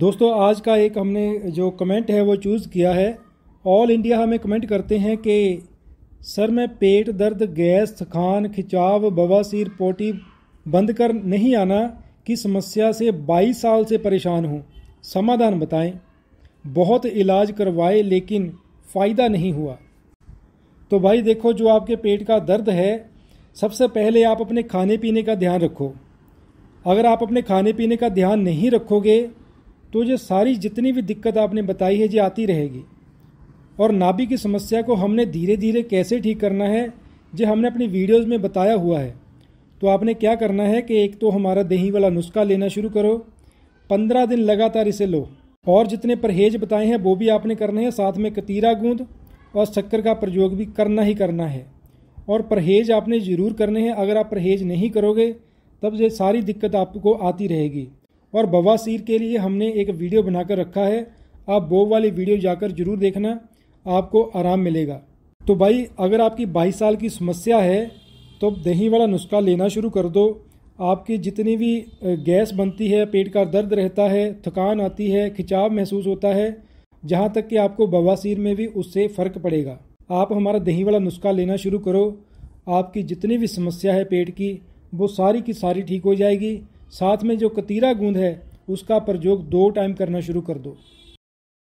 दोस्तों आज का एक हमने जो कमेंट है वो चूज़ किया है ऑल इंडिया हमें कमेंट करते हैं कि सर मैं पेट दर्द गैस थकान खिंचाव बवासीर पोटी बंद कर नहीं आना की समस्या से 22 साल से परेशान हूँ समाधान बताएं बहुत इलाज करवाए लेकिन फ़ायदा नहीं हुआ तो भाई देखो जो आपके पेट का दर्द है सबसे पहले आप अपने खाने पीने का ध्यान रखो अगर आप अपने खाने पीने का ध्यान नहीं रखोगे तो ये सारी जितनी भी दिक्कत आपने बताई है ये आती रहेगी और नाभि की समस्या को हमने धीरे धीरे कैसे ठीक करना है जो हमने अपनी वीडियोज़ में बताया हुआ है तो आपने क्या करना है कि एक तो हमारा दही वाला नुस्खा लेना शुरू करो पंद्रह दिन लगातार इसे लो और जितने परहेज बताए हैं वो भी आपने करने हैं साथ में कतीरा गूंद और शक्कर का प्रयोग भी करना ही करना है और परहेज आपने ज़रूर करने हैं अगर आप परहेज नहीं करोगे तब ये सारी दिक्कत आपको आती रहेगी और बवासीर के लिए हमने एक वीडियो बनाकर रखा है आप वो वाली वीडियो जाकर जरूर देखना आपको आराम मिलेगा तो भाई अगर आपकी बाईस साल की समस्या है तो दही वाला नुस्खा लेना शुरू कर दो आपकी जितनी भी गैस बनती है पेट का दर्द रहता है थकान आती है खिंचाव महसूस होता है जहाँ तक कि आपको बवासीर में भी उससे फ़र्क पड़ेगा आप हमारा दही वाला नुस्खा लेना शुरू करो आपकी जितनी भी समस्या है पेट की वो सारी की सारी ठीक हो जाएगी साथ में जो कतीरा गूंद है उसका प्रयोग दो टाइम करना शुरू कर दो